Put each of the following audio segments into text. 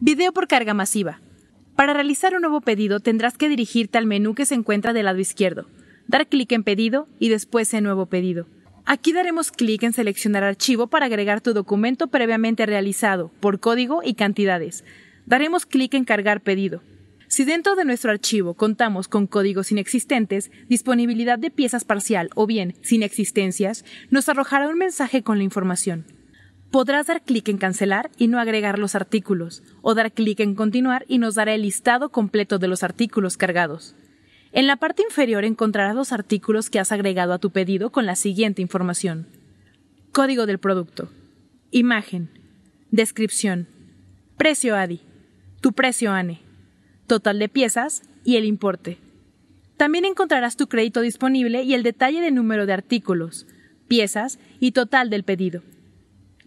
Video por carga masiva. Para realizar un nuevo pedido tendrás que dirigirte al menú que se encuentra del lado izquierdo, dar clic en pedido y después en nuevo pedido. Aquí daremos clic en seleccionar archivo para agregar tu documento previamente realizado, por código y cantidades. Daremos clic en cargar pedido. Si dentro de nuestro archivo contamos con códigos inexistentes, disponibilidad de piezas parcial o bien sin existencias, nos arrojará un mensaje con la información. Podrás dar clic en cancelar y no agregar los artículos, o dar clic en continuar y nos dará el listado completo de los artículos cargados. En la parte inferior encontrarás los artículos que has agregado a tu pedido con la siguiente información. Código del producto. Imagen. Descripción. Precio ADI. Tu precio ANE. Total de piezas y el importe. También encontrarás tu crédito disponible y el detalle de número de artículos, piezas y total del pedido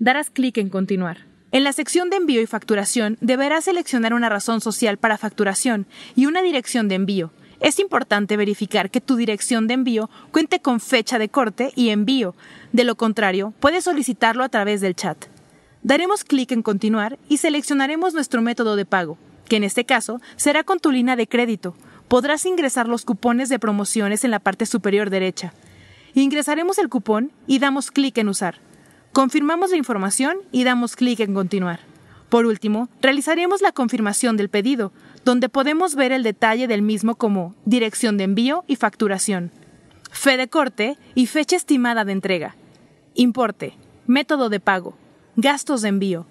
darás clic en Continuar. En la sección de envío y facturación deberás seleccionar una razón social para facturación y una dirección de envío. Es importante verificar que tu dirección de envío cuente con fecha de corte y envío. De lo contrario, puedes solicitarlo a través del chat. Daremos clic en Continuar y seleccionaremos nuestro método de pago, que en este caso será con tu línea de crédito. Podrás ingresar los cupones de promociones en la parte superior derecha. Ingresaremos el cupón y damos clic en Usar. Confirmamos la información y damos clic en continuar. Por último, realizaremos la confirmación del pedido, donde podemos ver el detalle del mismo como dirección de envío y facturación, fe de corte y fecha estimada de entrega, importe, método de pago, gastos de envío,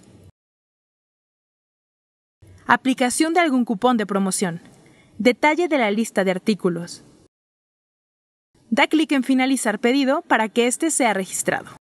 aplicación de algún cupón de promoción, detalle de la lista de artículos. Da clic en Finalizar pedido para que éste sea registrado.